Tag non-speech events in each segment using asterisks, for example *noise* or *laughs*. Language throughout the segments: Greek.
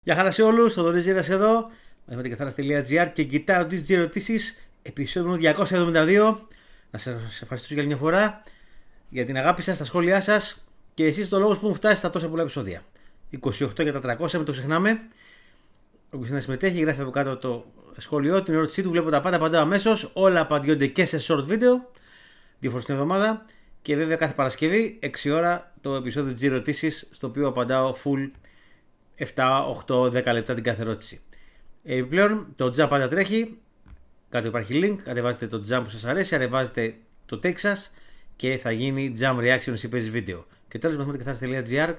Γεια χαρά σε όλους, το Δωρής Γέρας εδώ, και κοιτάω τις διερωτήσεις, επεισόδιο 272. Να σας ευχαριστήσω για μια φορά για την αγάπη σας, τα σχόλιά σας και εσείς το λόγο που μου φτάσει στα τόσα πολλά επεισόδια. 28 για τα 300, μην το ξεχνάμε. Όποιος να συμμετέχει, γράφει από κάτω το σχόλιο, την ερώτησή του, βλέπω τα πάντα, απαντάω αμέσως. Όλα απαντιόνται και σε short video, δύο φορές την εβδομάδα. Και βέβαια κάθε Παρασκευή 6 ώρα το επεισόδιο της ερωτήσεις στο οποίο απαντάω full 7, 8, 10 λεπτά την κάθε ερώτηση. Επιπλέον το Jump πάντα τρέχει, κάτω υπάρχει link, κατεβάζετε το Jump που σας αρέσει, ανεβάζετε το Texas και θα γίνει Jump Reaction σε παίζει βίντεο. Και τέλος μαθηματικαθάρες.gr,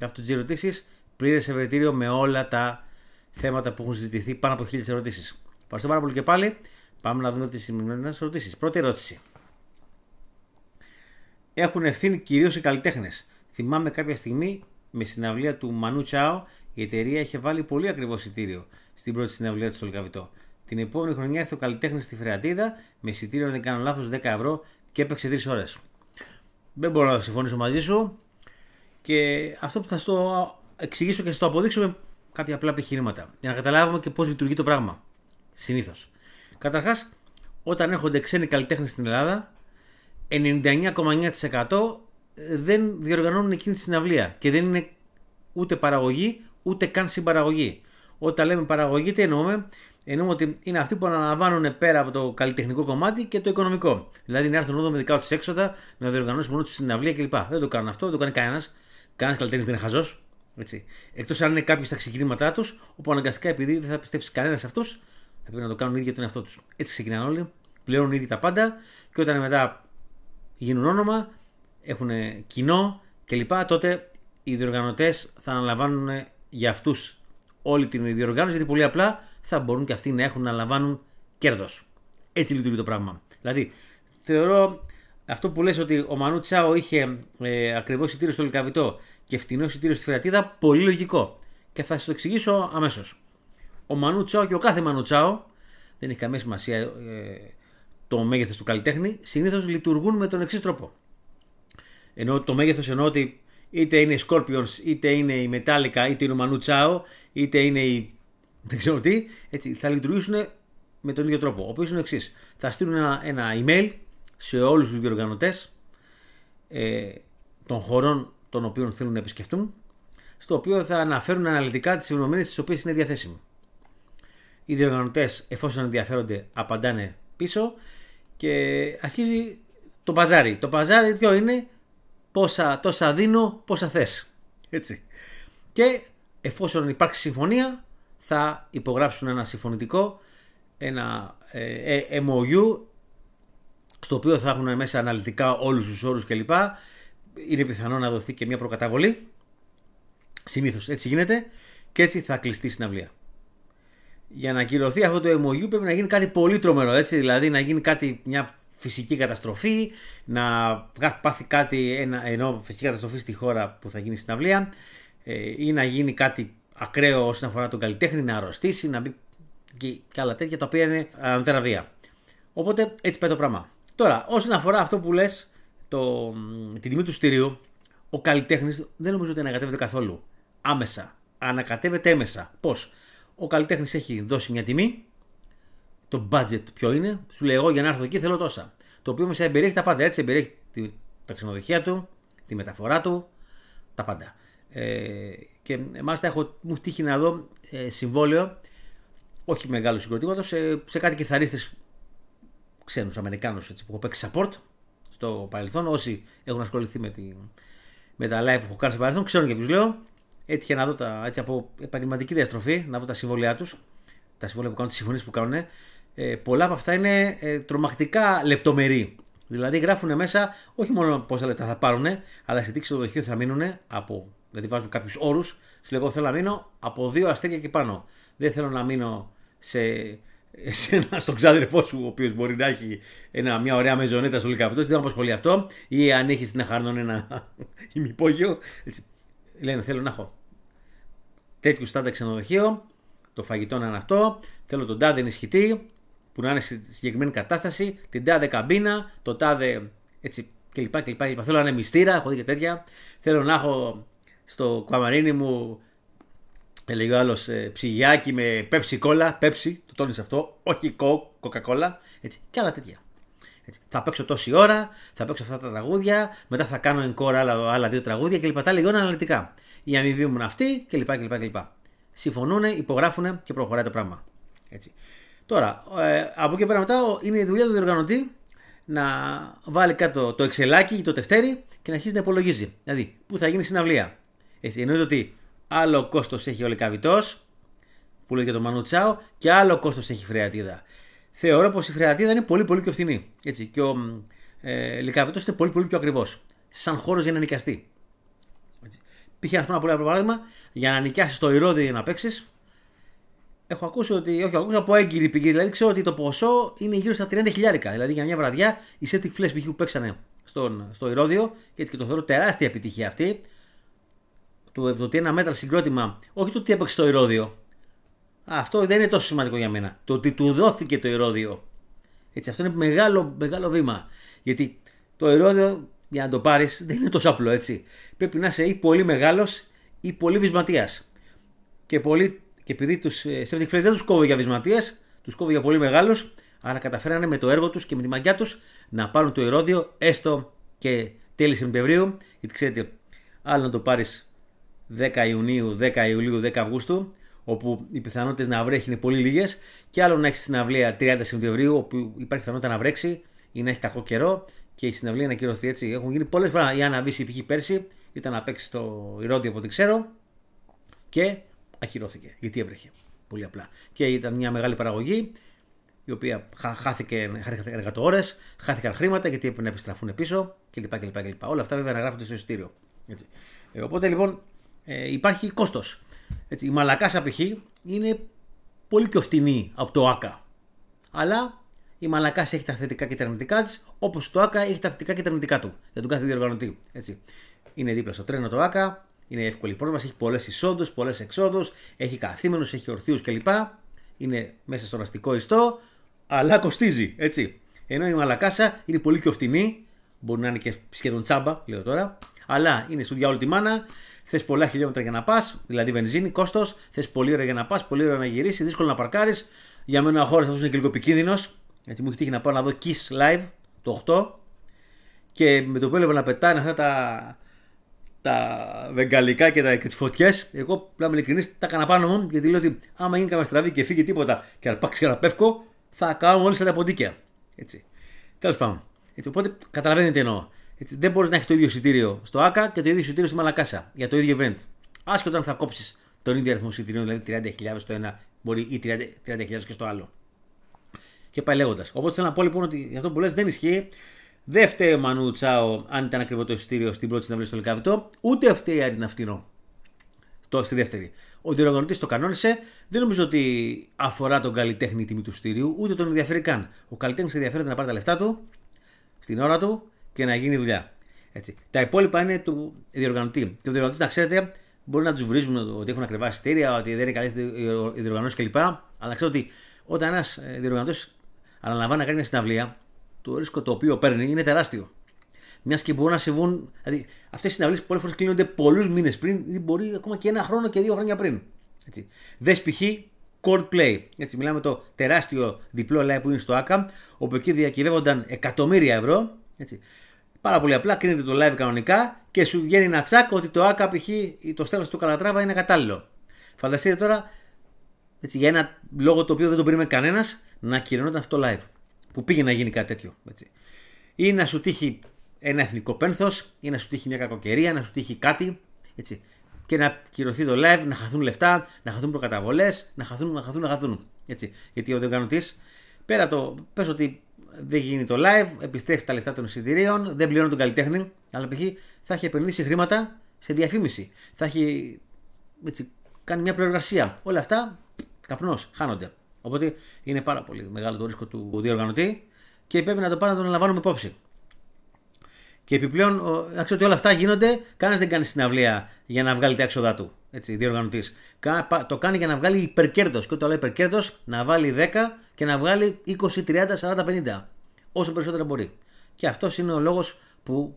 αυτό τις ερωτήσεις, πλήρες ευρετήριο με όλα τα θέματα που έχουν συζητηθεί πάνω από 1.000 ερωτήσεις. Ευχαριστώ πάρα πολύ και πάλι. Πάμε να δούμε τις σημερινές ερωτήσεις. Πρώτη ερώτηση έχουν ευθύνη κυρίως οι καλλιτέχνες. Θυμάμαι κάποια στιγμή με συναυλία του Μανού Τσάο η εταιρεία είχε βάλει πολύ ακριβό εισιτήριο στην πρώτη συναυλία του στο Λικαβιτό. Την επόμενη χρονιά ήρθε ο καλλιτέχνης στη Φρεατίδα με εισιτήριο, αν δεν κάνω λάθος, 10 ευρώ και έπαιξε 3 ώρες. Δεν μπορώ να συμφωνήσω μαζί σου και αυτό που θα στο εξηγήσω και θα το αποδείξω με κάποια απλά επιχειρήματα για να καταλάβουμε και πώς λειτουργεί το πράγμα. Συνήθως. Καταρχάς, όταν έρχονται ξένοι καλλιτέχνες στην Ελλάδα, 99,9% ε, δεν διοργανώνουν εκείνη τη συναυλία και δεν είναι ούτε παραγωγή ούτε καν συμπαραγωγή. Όταν λέμε παραγωγή, τι εννοούμε, εννοούμε ότι είναι αυτοί που αναλαμβάνουν πέρα από το καλλιτεχνικό κομμάτι και το οικονομικό. Δηλαδή να έρθουν εδώ με δικά τους έξοδα, να διοργανώσουν μόνο τους συναυλία κλπ. Δεν το κάνουν αυτό, δεν το κάνει κανένας. Κανένας καλλιτέχνης δεν είναι χαζός. Εκτός αν είναι κάποιοι στα ξεκινήματά τους, όπου αναγκαστικά επειδή δεν θα πιστέψει κανένας σε αυτούς, θα πρέπει να το κάνουν για τον εαυτό τους. Έτσι ξεκινάνε όλοι, πλέον ήδη τα πάντα και όταν μετά γίνουν όνομα, έχουν κοινό κλπ. Τότε οι διοργανωτές θα αναλαμβάνουν για αυτούς όλη την διοργάνωση, γιατί πολύ απλά θα μπορούν και αυτοί να έχουν να λαμβάνουν κέρδος. Έτσι λειτουργεί το πράγμα. Δηλαδή, θεωρώ αυτό που λες ότι ο Μανού Τσάο είχε ε, ακριβώς εισιτήριο στο Λικαβιτό και φτηνό εισιτήριο στη Φερατίδα, πολύ λογικό. Και θα σας το εξηγήσω αμέσως. Ο Μανού Τσάο και ο κάθε Μανού Τσάο, δεν έχει καμία σημασία ε, το μέγεθος του καλλιτέχνη, συνήθως λειτουργούν με τον εξής τρόπο. Ενώ το μέγεθος εννοώ ότι είτε είναι οι Scorpions, είτε είναι η Metallica, είτε είναι ο Μανού είτε είναι η. δεν ξέρω τι, έτσι, θα λειτουργήσουν με τον ίδιο τρόπο. Ο οποίος είναι ο εξής. Θα στείλουν ένα, ένα email σε όλους τους διοργανωτές ε, των χωρών των οποίων θέλουν να επισκεφτούν, στο οποίο θα αναφέρουν αναλυτικά τις ημερομηνίες τις οποίες είναι διαθέσιμοι. Οι διοργανωτές, εφόσον ενδιαφέρονται, απαντάνε πίσω και αρχίζει το παζάρι. Το παζάρι ποιο είναι, πόσα, τόσα δίνω, πόσα θες. Έτσι. Και εφόσον υπάρξει συμφωνία θα υπογράψουν ένα συμφωνητικό, ένα ε, ε MOU, στο οποίο θα έχουν μέσα αναλυτικά όλους τους όρους κλπ. Είναι πιθανό να δοθεί και μια προκαταβολή. Συνήθως έτσι γίνεται και έτσι θα κλειστεί η συναυλία για να κυρωθεί αυτό το MOU πρέπει να γίνει κάτι πολύ τρομερό. Έτσι, δηλαδή να γίνει κάτι, μια φυσική καταστροφή, να πάθει κάτι, ένα, ενώ φυσική καταστροφή στη χώρα που θα γίνει στην αυλία, ε, ή να γίνει κάτι ακραίο όσον αφορά τον καλλιτέχνη, να αρρωστήσει, να μπει και, και άλλα τέτοια τα οποία είναι ανωτέρα βία. Οπότε έτσι πάει το πράγμα. Τώρα, όσον αφορά αυτό που λες, την τιμή του στηρίου, ο καλλιτέχνης δεν νομίζω ότι ανακατεύεται καθόλου. Άμεσα. Ανακατεύεται έμεσα. Πώς, ο καλλιτέχνης έχει δώσει μια τιμή, το budget ποιο είναι, σου λέει εγώ για να έρθω εκεί θέλω τόσα. Το οποίο μέσα εμπεριέχει τα πάντα. Έτσι εμπεριέχει τα ξενοδοχεία του, τη μεταφορά του, τα πάντα. Ε, και μάλιστα έχω, μου τύχει να δω ε, συμβόλαιο, όχι μεγάλος συγκροτήματος, σε, σε κάτι κεθαρίστε ξένους Αμερικάνους που έχω παίξει support στο παρελθόν. Όσοι έχουν ασχοληθεί με, με τα live που έχω κάνει στο παρελθόν, ξέρουν και ποιους λέω έτυχε να δω τα, έτσι, από επαγγελματική διαστροφή, να δω τα συμβόλαιά τους, τα συμβόλαια που κάνουν, τις συμφωνίες που κάνουν. Ε, πολλά από αυτά είναι ε, τρομακτικά λεπτομερή. Δηλαδή γράφουν μέσα όχι μόνο πόσα λεπτά θα πάρουν, αλλά σε τι ξενοδοχείο θα μείνουν. Από, δηλαδή βάζουν κάποιους όρους. Σου λέω: θέλω να μείνω από δύο αστέρια και πάνω. Δεν θέλω να μείνω σε, εσένα, στον ξάδερφό σου, ο οποίος μπορεί να έχει ένα, μια ωραία μεζονέτα στο λικαπτό, δεν με πολύ αυτό, ή αν έχεις την Αχάρνων ένα *laughs* ημυπόγειο λένε θέλω να έχω τέτοιου στάντα ξενοδοχείο, το φαγητό να είναι αυτό, θέλω τον τάδε ενισχυτή που να είναι σε συγκεκριμένη κατάσταση, την τάδε καμπίνα, το τάδε έτσι κλπ. κλπ, κλπ. Θέλω να είναι μυστήρα, έχω δει και τέτοια. Θέλω να έχω στο καμαρίνι μου, έλεγε ο άλλος, ε, ψυγιάκι με πέψη κόλλα, πέψη, το τόνισε αυτό, όχι κοκακόλα, έτσι και άλλα τέτοια. Έτσι. Θα παίξω τόση ώρα, θα παίξω αυτά τα τραγούδια, μετά θα κάνω encore άλλα, άλλα δύο τραγούδια κλπ. Τα αναλυτικά. Η αμοιβή μου είναι αυτή κλπ. κλπ, κλπ. Συμφωνούν, υπογράφουν και προχωράει το πράγμα. Έτσι. Τώρα, ε, από εκεί πέρα μετά είναι η δουλειά του διοργανωτή να βάλει κάτω το εξελάκι ή το τευτέρι και να αρχίσει να υπολογίζει. Δηλαδή, πού θα γίνει η συναυλία. Έτσι, εννοείται ότι άλλο κόστος έχει ο Λεκαβητός, που θα γινει η συναυλια ετσι εννοειται οτι αλλο κοστο εχει ο λεκαβιτο που λεει και το Μανουτσάο, και άλλο κόστος έχει η Φρεατίδα θεωρώ πως η Φρεατίδα είναι πολύ πολύ πιο φθηνή. Έτσι. Και ο ε, Λικαβίτος είναι πολύ πολύ πιο ακριβώ. Σαν χώρος για να νοικιαστεί. Π.χ. να πω ένα παράδειγμα, για να νοικιάσεις το ηρόδι για να παίξεις, έχω ακούσει ότι, όχι, ακούσει από έγκυρη πηγή, δηλαδή ξέρω ότι το ποσό είναι γύρω στα 30 χιλιάρικα. Δηλαδή για μια βραδιά οι Celtic Flash π.χ. που παίξανε στον, στο ηρόδιο, και και το θεωρώ τεράστια επιτυχία αυτή, το ότι ένα μέτρα συγκρότημα, όχι το τι έπαιξε στο ηρόδιο, αυτό δεν είναι τόσο σημαντικό για μένα. Το ότι του δόθηκε το ηρώδιο. Έτσι, αυτό είναι μεγάλο, μεγάλο βήμα. Γιατί το ερώδιο για να το πάρεις δεν είναι τόσο απλό έτσι. Πρέπει να είσαι ή πολύ μεγάλος ή πολύ βυσματίας. Και, και επειδή τους ε, Celtic δεν τους κόβει για δυσματίες, τους κόβει για πολύ μεγάλους, αλλά καταφέρανε με το έργο τους και με τη μαγιά τους να πάρουν το ερώδιο έστω και τέλη Σεπτεμβρίου. Γιατί ξέρετε, άλλο να το πάρεις 10 Ιουνίου, 10 Ιουλίου, 10 Αυγούστου, όπου οι πιθανότητες να βρέχει είναι πολύ λίγες, και άλλο να έχει συναυλία 30 Σεπτεμβρίου, όπου υπάρχει πιθανότητα να βρέξει ή να έχει κακό καιρό και η συναυλία να κυρωθεί έτσι. Έχουν γίνει πολλές φορέ. Η Άννα Βύση π.χ. πέρσι, ήταν να παίξει στο Ηρόδιο από ό,τι ξέρω και ακυρώθηκε γιατί έβρεχε. Πολύ απλά. Και ήταν μια μεγάλη παραγωγή η οποία χάθηκε εργατόρες, χάθηκαν χρήματα γιατί έπρεπε να επιστραφούν πίσω κλπ. κλπ, κλπ. Όλα αυτά βέβαια να γράφονται στο εισιτήριο. Ε, οπότε λοιπόν ε, υπάρχει κόστος. Έτσι, η μαλακάσα π.χ. είναι πολύ πιο φτηνή από το άκα. Αλλά η μαλακάσα έχει τα θετικά και τα αρνητικά της, όπως το άκα έχει τα θετικά και τα αρνητικά του για τον κάθε διοργανωτή. Έτσι. Είναι δίπλα στο τρένο το άκα, είναι εύκολη πρόσβαση, έχει πολλές εισόδους, πολλές εξόδους, έχει καθήμενους, έχει ορθίους κλπ. Είναι μέσα στον αστικό ιστό, αλλά κοστίζει. Έτσι. Ενώ η μαλακάσα είναι πολύ πιο φτηνή, μπορεί να είναι και σχεδόν τσάμπα, λέω τώρα, αλλά είναι στο όλη τη μάνα. Θες πολλά χιλιόμετρα για να πας, δηλαδή βενζίνη, κόστος. Θες πολύ ώρα για να πας, πολύ ώρα να γυρίσεις, δύσκολο να παρκάρεις. Για μένα ο χώρο αυτός είναι και λίγο επικίνδυνος. Γιατί μου έχει τύχει να πάω να δω Kiss Live το 8 και με το που να πετάνε αυτά τα, τα βεγγαλικά και, τα, και τις φωτιές, εγώ να είμαι ειλικρινής, τα έκανα πάνω μου γιατί λέω ότι άμα γίνει καμία στραβή και φύγει τίποτα και αρπάξει και θα κάνω όλε τα ποντίκια. Έτσι. Τέλος πάντων. οπότε καταλαβαίνετε τι εννοώ. Έτσι, δεν μπορείς να έχεις το ίδιο εισιτήριο στο ΑΚΑ και το ίδιο εισιτήριο στη Μαλακάσα για το ίδιο event. Άσχετο αν θα κόψεις τον ίδιο αριθμό εισιτηρίων, δηλαδή 30.000 στο ένα μπορεί ή 30.000 και στο άλλο. Και πάει λέγοντας. Οπότε θέλω να πω λοιπόν ότι για αυτό που λες δεν ισχύει. Δεν φταίει ο Μανού Τσάο αν ήταν ακριβό το εισιτήριο στην πρώτη συναυλία στο Λικαβιτό, ούτε φταίει αν ήταν φτηνό το, στη δεύτερη. Ο διοργανωτής το κανόνισε. Δεν νομίζω ότι αφορά τον καλλιτέχνη η τιμή του εισιτήριου, ούτε τον ενδιαφέρει καν. Ο καλλιτέχνης ενδιαφέρεται να πάρει τα λεφτά του στην ώρα του και να γίνει δουλειά. Έτσι. Τα υπόλοιπα είναι του διοργανωτή. Και ο διοργανωτής, να ξέρετε, μπορεί να τους βρίζουν ότι έχουν ακριβά εισιτήρια, ότι δεν είναι καλη η διοργανώσεις κλπ. Αλλά ξέρω ότι όταν ένας ε, διοργανωτής αναλαμβάνει να κάνει μια συναυλία, το ρίσκο το οποίο παίρνει είναι τεράστιο. Μιας και μπορούν να συμβούν. Δηλαδή, αυτές οι συναυλίες πολλές φορές κλείνονται πολλούς μήνες πριν ή μπορεί ακόμα και ένα χρόνο και δύο χρόνια πριν. Έτσι. Δες π.χ. Coldplay. Έτσι, μιλάμε το τεράστιο διπλό live που είναι στο ΑΚΑ, όπου εκεί διακυβεύονταν εκατομμύρια ευρώ. Έτσι. Πάρα πολύ απλά κρίνεται το live κανονικά και σου βγαίνει ένα τσάκ ότι το ΑΚΑ π.χ. το στέλος του Καλατράβα είναι κατάλληλο. Φανταστείτε τώρα έτσι, για ένα λόγο το οποίο δεν τον περίμενε κανένας να κυρωνόταν αυτό το live. Που πήγε να γίνει κάτι τέτοιο. Έτσι. Ή να σου τύχει ένα εθνικό πένθος, ή να σου τύχει μια κακοκαιρία, να σου τύχει κάτι. Έτσι. Και να κυρωθεί το live, να χαθούν λεφτά, να χαθούν προκαταβολές, να χαθούν, να χαθούν, να χαθούν. Έτσι. Γιατί ο διοργανωτής, πέρα το πες ότι δεν γίνει το live, επιστρέφει τα λεφτά των εισιτηρίων, δεν πληρώνει τον καλλιτέχνη, αλλά π.χ. θα έχει επενδύσει χρήματα σε διαφήμιση. Θα έχει κάνει μια προεργασία. Όλα αυτά καπνός, χάνονται. Οπότε είναι πάρα πολύ μεγάλο το ρίσκο του διοργανωτή και πρέπει να το πάμε να τον λαμβάνουμε υπόψη. Και επιπλέον, να ξέρω ότι όλα αυτά γίνονται, κανένας δεν κάνει συναυλία για να βγάλει τα έξοδα του. Έτσι, διοργανωτής. Το κάνει για να βγάλει υπερκέρδος. Και όταν λέει υπερκέρδος, να βάλει 10 και να βγάλει 20, 30, 40, 50. Όσο περισσότερα μπορεί. Και αυτός είναι ο λόγος που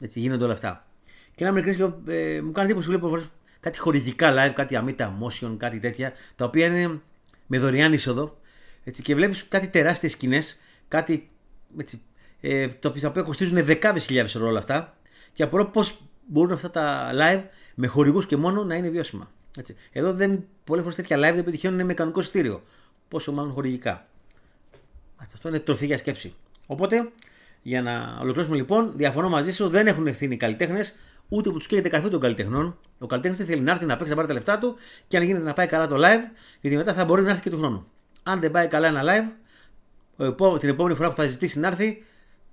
έτσι, γίνονται όλα αυτά. Και ένα με ε, μου κάνει εντύπωση που βλέπω κάτι χορηγικά live, κάτι αμύτα Motion, κάτι τέτοια, τα οποία είναι με δωρεάν είσοδο. Έτσι, και βλέπεις κάτι τεράστιες σκηνές, κάτι έτσι, ε, τα οποία κοστίζουν δεκάδες χιλιάδες ευρώ όλα αυτά. Και απορώ πώς μπορούν αυτά τα live με χορηγούς και μόνο να είναι βιώσιμα. Έτσι. Εδώ δεν, πολλές φορές τέτοια live δεν πετυχαίνουν με κανονικό εισιτήριο. Πόσο μάλλον χορηγικά. Αυτό είναι τροφή για σκέψη. Οπότε, για να ολοκληρώσουμε λοιπόν, διαφωνώ μαζί σου, δεν έχουν ευθύνη οι καλλιτέχνες, ούτε που τους καίγεται καφέ των καλλιτεχνών. Ο καλλιτέχνης δεν θέλει να έρθει να παίξει, να πάρει τα λεφτά του και αν γίνεται να πάει καλά το live, γιατί μετά θα μπορεί να έρθει και του χρόνου. Αν δεν πάει καλά ένα live, την επόμενη φορά που θα ζητήσει να έρθει,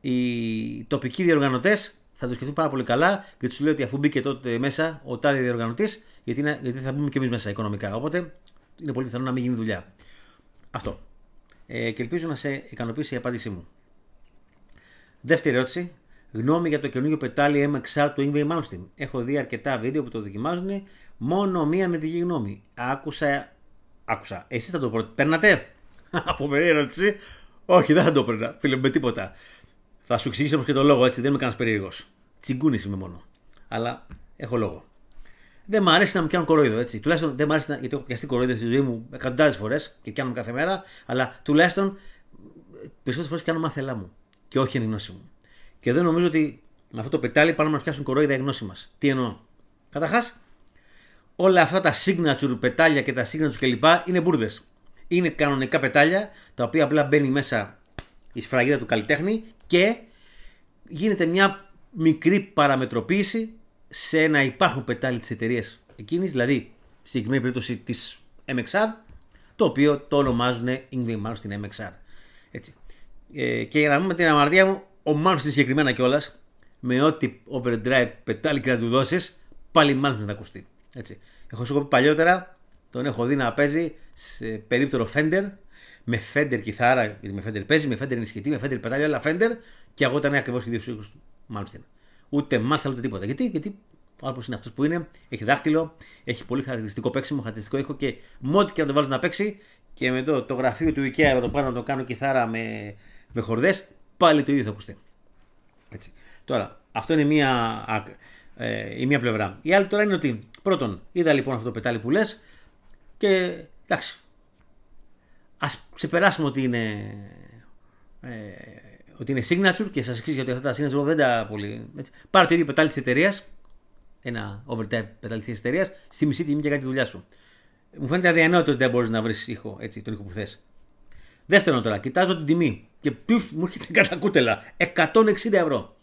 οι τοπικοί διοργανωτές θα το σκεφτούν πάρα πολύ καλά και τους λέω ότι αφού μπήκε τότε μέσα ο τάδε διοργανωτής, γιατί, γιατί θα μπούμε και εμείς μέσα οικονομικά. Οπότε είναι πολύ πιθανό να μην γίνει δουλειά. Αυτό. Ε, και ελπίζω να σε ικανοποιήσει η απάντησή μου. Δεύτερη ερώτηση. Γνώμη για το καινούργιο πετάλι MXR του Ingway Malmsteen. Έχω δει αρκετά βίντεο που το δοκιμάζουν. Μόνο μία αρνητική γνώμη. Άκουσα. Άκουσα. Εσείς θα το πρώτο. παίρνατε. Από *laughs* ερώτηση. Όχι, δεν θα το παίρνα, φίλε με τίποτα. Θα σου εξηγήσω όμως και το λόγο, έτσι δεν είμαι κανένας περίεργος. Τσιγκούνης είμαι μόνο. Αλλά έχω λόγο. Δεν μ' αρέσει να μου πιάνω κοροϊδό, έτσι. Τουλάχιστον δεν μ' αρέσει να... γιατί έχω πιαστεί κοροϊδό στη ζωή μου εκατοντάδες φορές και πιάνομαι κάθε μέρα, αλλά τουλάχιστον περισσότερες φορές πιάνω μαθελά μου και όχι εν γνώση μου. Και δεν νομίζω ότι με αυτό το πετάλι πάνε να πιάσουν κοροϊδά η γνώση μας. Τι εννοώ. Καταρχάς, όλα αυτά τα signature πετάλια και τα signature κλπ. είναι μπουρδες. Είναι κανονικά πετάλια τα οποία απλά μπαίνει μέσα η σφραγίδα του καλλιτέχνη και γίνεται μια μικρή παραμετροποίηση σε ένα υπάρχουν πετάλι της εταιρείας εκείνης, δηλαδή στη συγκεκριμένη περίπτωση της MXR, το οποίο το ονομάζουν Ingrid Mars στην MXR. Έτσι. Ε, και για να με την αμαρτία μου, ο Mars είναι συγκεκριμένα κιόλας, με ό,τι overdrive πετάλι και να του δώσεις, πάλι Mars δεν ακουστεί. Έτσι. Έχω σου πει παλιότερα, τον έχω δει να παίζει σε περίπτερο Fender με φέντερ κιθάρα, γιατί με φέντερ παίζει, με φέντερ ενισχυτή, με φέντερ πετάλι, άλλα φέντερ και εγώ ήταν ακριβώς και δύο σύγχρονου του Μάλμστιν. Ούτε μάσα ούτε τίποτα. Γιατί, γιατί ο άνθρωπος είναι αυτός που είναι, έχει δάχτυλο, έχει πολύ χαρακτηριστικό παίξιμο, χαρακτηριστικό ήχο και μότι και να το βάλεις να παίξει και με το, το γραφείο του IKEA εδώ πάνω να το κάνω κιθάρα με, με χορδές, πάλι το ίδιο θα ακουστεί. Έτσι. Τώρα, αυτό είναι μία, ε, η μία πλευρά. Η άλλη τώρα είναι ότι πρώτον, είδα λοιπόν αυτό το πετάλι που λες και εντάξει, ας ξεπεράσουμε ότι είναι ε, ότι είναι signature και σας εξήγησα ότι αυτά τα signature δεν τα πολύ. Έτσι. Πάρε το ίδιο πετάλι της εταιρείας, ένα overtime πετάλι της εταιρείας, στη μισή τιμή και κάνει τη δουλειά σου. Μου φαίνεται αδιανόητο ότι δεν μπορείς να βρεις ήχο, έτσι, τον ήχο που θες. Δεύτερον τώρα, κοιτάζω την τιμή και πιουφ, μου έρχεται κατά κούτελα. 160 ευρώ.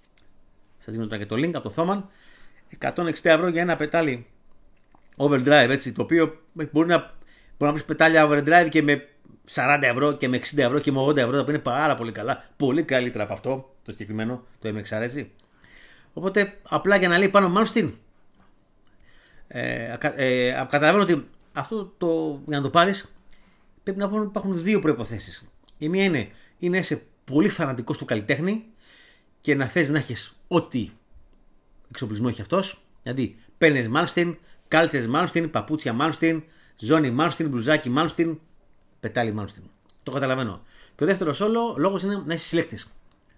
Σα δίνω τώρα και το link από το Θόμαν. 160 ευρώ για ένα πετάλι overdrive, έτσι, το οποίο μπορεί να, μπορεί να βρεις πετάλια overdrive και με 40 ευρώ και με 60 ευρώ και με 80 ευρώ, οποία είναι πάρα πολύ καλά. Πολύ καλύτερα από αυτό το συγκεκριμένο, το MXR έτσι. Οπότε απλά για να λέει πάνω Μάλμστιν, Ε, ε, καταλαβαίνω ότι αυτό το, για να το πάρεις πρέπει να ότι υπάρχουν δύο προποθέσει. Η μία είναι, είναι να είσαι πολύ φανατικός του καλλιτέχνη και να θες να έχεις ό,τι εξοπλισμό έχει αυτός. Δηλαδή, παίρνει Μάλστιν, κάλτσε Μάλστιν, παπούτσια Μάλστιν, ζώνη Μάλστιν, μπλουζάκι Μάλστιν, πετάλι μάλλον στην. Το καταλαβαίνω. Και ο δεύτερος όλο λόγος είναι να είσαι συλλέκτης.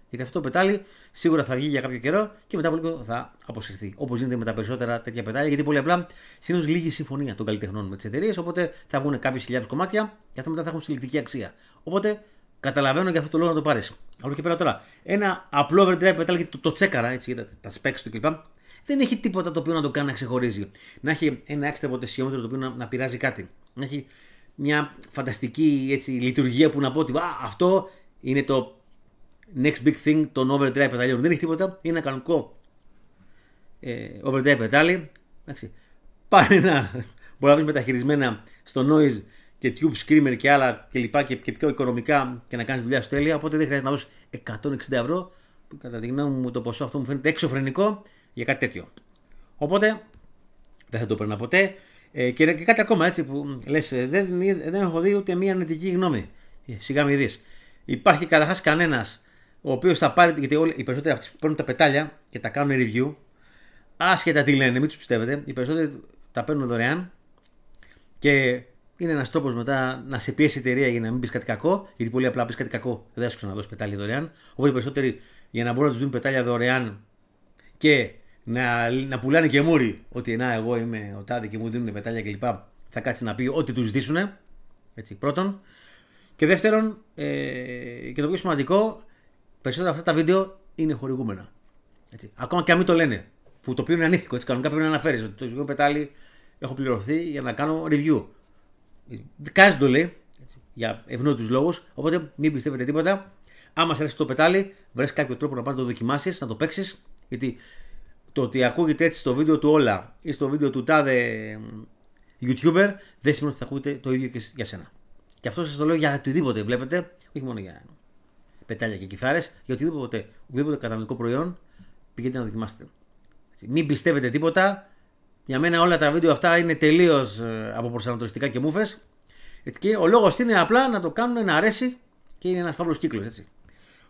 Γιατί αυτό το πετάλι σίγουρα θα βγει για κάποιο καιρό και μετά από λίγο θα αποσυρθεί. Όπως γίνεται με τα περισσότερα τέτοια πετάλια, γιατί πολύ απλά συνήθως λίγη συμφωνία των καλλιτεχνών με τις εταιρείες. Οπότε θα βγουν κάποιες χιλιάδες κομμάτια και αυτά μετά θα έχουν συλλεκτική αξία. Οπότε καταλαβαίνω για αυτό το λόγο να το πάρεις. Από εκεί πέρα τώρα, ένα απλό overdrive πετάλι και το, το τσέκαρα, έτσι, για τα, τα specs του κλπ. Δεν έχει τίποτα το οποίο να το κάνει να ξεχωρίζει. Να έχει ένα έξτρα ποτεσιόμετρο το οποίο να, να πειράζει κάτι. Να έχει μια φανταστική έτσι, λειτουργία που να πω ότι αυτό είναι το next big thing των overdrive πεταλίων. Δεν έχει τίποτα, είναι ένα κανονικό ε, overdrive πετάλι. Εντάξει. Πάρε μπορεί να βρεις μεταχειρισμένα στο noise και tube screamer και άλλα και και, πιο οικονομικά και να κάνεις δουλειά σου τέλεια. Οπότε δεν χρειάζεται να δώσεις 160 ευρώ που κατά τη γνώμη μου το ποσό αυτό μου φαίνεται εξωφρενικό για κάτι τέτοιο. Οπότε δεν θα το παίρνω ποτέ. Ε, και, και κάτι ακόμα έτσι που λες, ε, δεν, ε, δεν έχω δει ούτε μία αρνητική γνώμη. Ε, σιγά μη δεις. Υπάρχει καταρχάς κανένας ο οποίος θα πάρει. Γιατί όλοι, οι περισσότεροι αυτοί που παίρνουν τα πετάλια και τα κάνουν review, άσχετα τι λένε, μην τους πιστεύετε, οι περισσότεροι τα παίρνουν δωρεάν και είναι ένας τρόπο μετά να σε πιέσει η εταιρεία για να μην πεις κάτι κακό. Γιατί πολύ απλά πεις κάτι κακό, δεν θα σου ξαναδώσει πετάλια δωρεάν. Οπότε οι περισσότεροι για να μπορούν να τους δουν πετάλια δωρεάν και να, να πουλάνε και μούρι. Ότι να, εγώ είμαι ο τάδε και μου δίνουν πετάλια κλπ. Θα κάτσει να πει ό,τι τους ζητήσουν. Έτσι, πρώτον. Και δεύτερον, ε, και το πιο σημαντικό, περισσότερα αυτά τα βίντεο είναι χορηγούμενα. Έτσι. Ακόμα και αν μην το λένε. Που το οποίο είναι ανήθικο. Έτσι, κανονικά πρέπει να αναφέρεις ότι το ζυγό πετάλι έχω πληρωθεί για να κάνω review. Κανεί το λέει έτσι, για ευνόητους λόγους. Οπότε μην πιστεύετε τίποτα. Άμα σε αρέσει το πετάλι, βρες κάποιο τρόπο να πάρεις το δοκιμάσεις, να το παίξεις. Γιατί το ότι ακούγεται έτσι στο βίντεο του όλα ή στο βίντεο του τάδε YouTuber δεν σημαίνει ότι θα ακούγεται το ίδιο και για σένα. Και αυτό σας το λέω για οτιδήποτε βλέπετε, όχι μόνο για πετάλια και κιθάρες, για οτιδήποτε, οτιδήποτε καταναλωτικό προϊόν πηγαίνετε να δοκιμάσετε. Μην πιστεύετε τίποτα. Για μένα όλα τα βίντεο αυτά είναι τελείως ε, από προσανατολιστικά και μούφε. Και ο λόγος είναι απλά να το κάνουν να αρέσει και είναι ένας φαύλος κύκλος.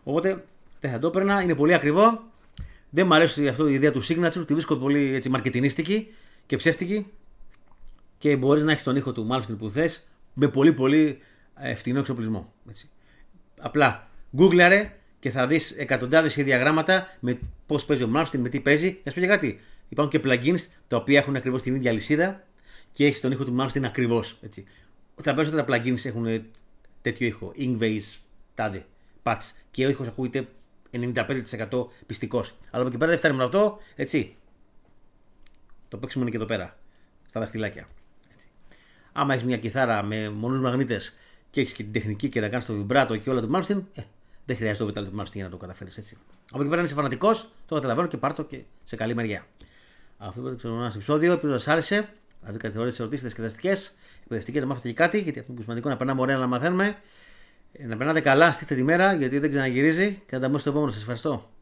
Οπότε δεν θα το έπαιρνα, είναι πολύ ακριβό. Δεν μου αρέσει αυτό η ιδέα του signature, τη βρίσκω πολύ έτσι, μαρκετινίστικη και ψεύτικη. Και μπορείς να έχεις τον ήχο του Malmsteen που θες με πολύ πολύ ε, φτηνό εξοπλισμό. Έτσι. Απλά γκούγκλαρε και θα δεις εκατοντάδες ίδια γράμματα με πώς παίζει ο Malmsteen, με τι παίζει. Και α πει κάτι. Υπάρχουν και plugins τα οποία έχουν ακριβώς την ίδια λυσίδα και έχεις τον ήχο του Malmsteen ακριβώς. Τα περισσότερα plugins έχουν τέτοιο ήχο. Ingvase, τάδε, patch. Και ο ήχος ακούγεται 95% πιστικός. Αλλά από εκεί πέρα δεν φτάνει μόνο αυτό, έτσι. Το παίξιμο είναι και εδώ πέρα, στα δαχτυλάκια. Έτσι. Άμα έχεις μια κιθάρα με μονούς μαγνήτες και έχεις και την τεχνική και να κάνεις το βιμπράτο και όλα του Μάρστιν, ε, δεν χρειάζεται το βιμπράτο του Μάρστιν για να το καταφέρεις έτσι. Από εκεί πέρα είσαι φανατικός, το καταλαβαίνω και πάρτο και σε καλή μεριά. Αυτό ήταν το ένας επεισόδιο, ελπίζω σα άρεσε. Αν δείτε ερωτήσει, διασκεδαστικέ, εκπαιδευτικέ, και κάτι, γιατί αυτό είναι σημαντικό να περνάμε ωραία να μαθαίνουμε. Να περνάτε καλά, στείλτε τη μέρα γιατί δεν ξαναγυρίζει. Κατά στο επόμενο. Σας ευχαριστώ.